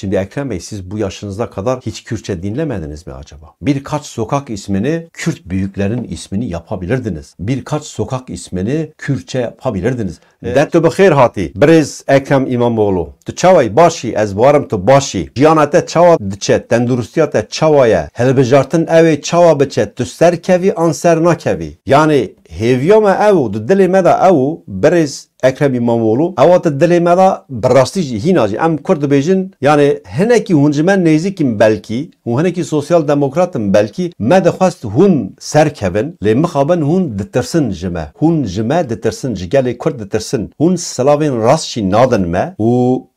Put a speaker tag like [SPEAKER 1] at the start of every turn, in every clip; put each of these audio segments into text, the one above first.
[SPEAKER 1] Şimdi Ekrem Bey siz bu yaşınıza kadar hiç Kürtçe dinlemediniz mi acaba? Birkaç sokak ismini Kürt büyüklerin ismini yapabilirdiniz. Birkaç sokak ismini Kürtçe yapabilirdiniz. Dertü bıkhir hati. Brez Ekrem İmamoğlu. Tu çavay başi ez varım tu başi. Ciyanate çava diçe. Tendurustiyate çavaya. Helbejartın evi çava biçe. Tu serkevi anser sernakevi. Yani هیویا ما او دو دل مدا او برز اکرم امامولو او دو دل مدا براستی جی ام کرد بیجن یعنی هنکی هنجمن نیزیکیم بلکی و هنکی سوسیال دموکراتم بلکی ما هن هون سرکبن لی مخابن هون دترسن جمه هون جمه دترسن جگل کرد دترسن هون سلاوین راست چی نادن ما و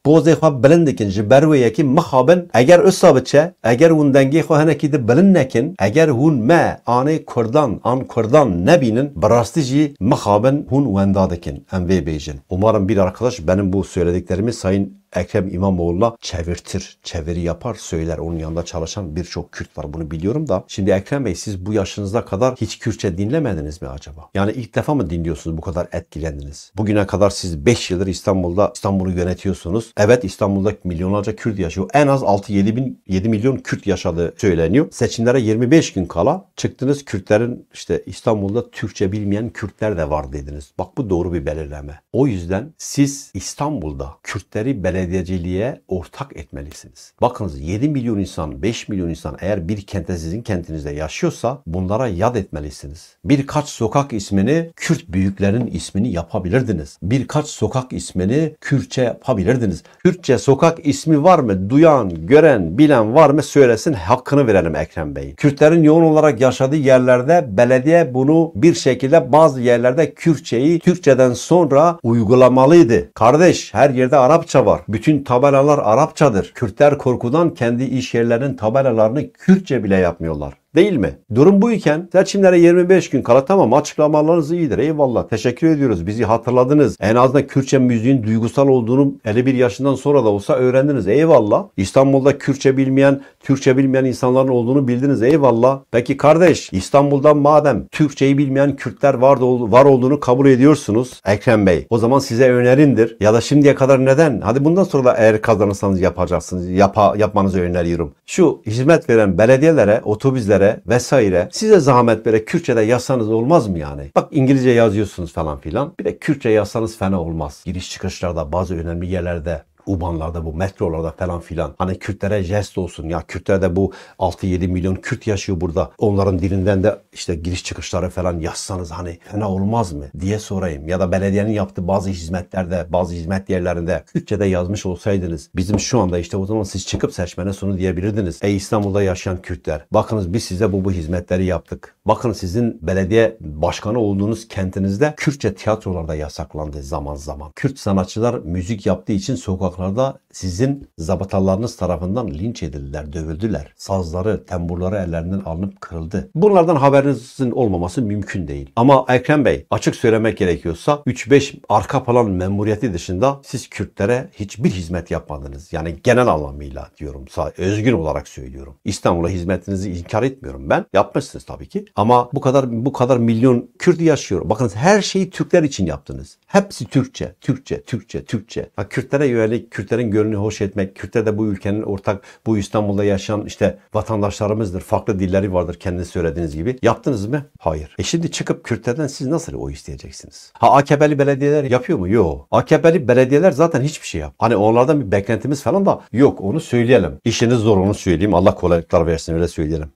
[SPEAKER 1] bozê xwe bilind dikin ji ber wê yekî mixabin eger îsa biçe eger hûn dengê xwe hinekî di bilind nekin eger hûn me anê Kurdan an Kurdan nebînin bi rastî jî mixabin hûn wenda dikin em vê bêjin. Umarım bir arkadaş benim bu söylediklerimi sayın Ekrem İmamoğlu'na çevirtir, çeviri yapar, söyler. Onun yanında çalışan birçok Kürt var bunu biliyorum da. Şimdi Ekrem Bey siz bu yaşınıza kadar hiç Kürtçe dinlemediniz mi acaba? Yani ilk defa mı dinliyorsunuz bu kadar etkilendiniz? Bugüne kadar siz 5 yıldır İstanbul'da İstanbul'u yönetiyorsunuz. Evet İstanbul'da milyonlarca Kürt yaşıyor. En az 6-7 bin 7 milyon Kürt yaşadığı söyleniyor. Seçimlere 25 gün kala çıktınız Kürtlerin işte İstanbul'da Türkçe bilmeyen Kürtler de var dediniz. Bak bu doğru bir belirleme. O yüzden siz İstanbul'da Kürtleri belirleme belediyeciliğe ortak etmelisiniz. Bakınız 7 milyon insan, 5 milyon insan eğer bir kente sizin kentinizde yaşıyorsa bunlara yad etmelisiniz. Birkaç sokak ismini Kürt büyüklerin ismini yapabilirdiniz. Birkaç sokak ismini Kürtçe yapabilirdiniz. Kürtçe sokak ismi var mı? Duyan, gören, bilen var mı? Söylesin hakkını verelim Ekrem Bey. Kürtlerin yoğun olarak yaşadığı yerlerde belediye bunu bir şekilde bazı yerlerde Kürtçeyi Türkçeden sonra uygulamalıydı. Kardeş her yerde Arapça var. Bütün tabelalar Arapçadır. Kürtler korkudan kendi iş yerlerinin tabelalarını Kürtçe bile yapmıyorlar. Değil mi? Durum bu iken seçimlere 25 gün kala tamam açıklamalarınız iyidir. Eyvallah. Teşekkür ediyoruz. Bizi hatırladınız. En azından Kürtçe müziğin duygusal olduğunu 51 yaşından sonra da olsa öğrendiniz. Eyvallah. İstanbul'da Kürtçe bilmeyen, Türkçe bilmeyen insanların olduğunu bildiniz. Eyvallah. Peki kardeş İstanbul'da madem Türkçeyi bilmeyen Kürtler var, var olduğunu kabul ediyorsunuz Ekrem Bey. O zaman size önerimdir. Ya da şimdiye kadar neden? Hadi bundan sonra da eğer kazanırsanız yapacaksınız. Yapa, yapmanızı öneriyorum. Şu hizmet veren belediyelere, otobüslere vesaire vesaire size zahmet böyle Kürtçe'de yazsanız olmaz mı yani? Bak İngilizce yazıyorsunuz falan filan. Bir de Kürtçe yazsanız fena olmaz. Giriş çıkışlarda bazı önemli yerlerde u bu metrolarda falan filan. Hani Kürtlere jest olsun ya kürtlerde bu 6-7 milyon Kürt yaşıyor burada. Onların dilinden de işte giriş çıkışları falan yazsanız hani fena olmaz mı diye sorayım. Ya da belediyenin yaptığı bazı hizmetlerde bazı hizmet yerlerinde Kürtçe'de yazmış olsaydınız bizim şu anda işte o zaman siz çıkıp seçmene sunu diyebilirdiniz. Ey İstanbul'da yaşayan Kürtler bakınız biz size bu bu hizmetleri yaptık. Bakın sizin belediye başkanı olduğunuz kentinizde Kürtçe tiyatrolarda yasaklandı zaman zaman. Kürt sanatçılar müzik yaptığı için sokak sokaklarda sizin zabıtalarınız tarafından linç edildiler, dövüldüler. Sazları, temburları ellerinden alınıp kırıldı. Bunlardan haberinizin olmaması mümkün değil. Ama Ekrem Bey açık söylemek gerekiyorsa 3-5 arka plan memuriyeti dışında siz Kürtlere hiçbir hizmet yapmadınız. Yani genel anlamıyla diyorum. Özgün olarak söylüyorum. İstanbul'a hizmetinizi inkar etmiyorum ben. Yapmışsınız tabii ki. Ama bu kadar bu kadar milyon Kürt yaşıyor. Bakınız her şeyi Türkler için yaptınız. Hepsi Türkçe, Türkçe, Türkçe, Türkçe. Ha, Kürtlere yönelik Kürtlerin gönlünü hoş etmek, Kürtler de bu ülkenin ortak, bu İstanbul'da yaşayan işte vatandaşlarımızdır. Farklı dilleri vardır kendiniz söylediğiniz gibi. Yaptınız mı? Hayır. E şimdi çıkıp Kürtlerden siz nasıl oy isteyeceksiniz? Ha AKP'li belediyeler yapıyor mu? Yok. AKP'li belediyeler zaten hiçbir şey yap. Hani onlardan bir beklentimiz falan da yok. Onu söyleyelim. İşiniz zor onu söyleyeyim. Allah kolaylıklar versin öyle söyleyelim.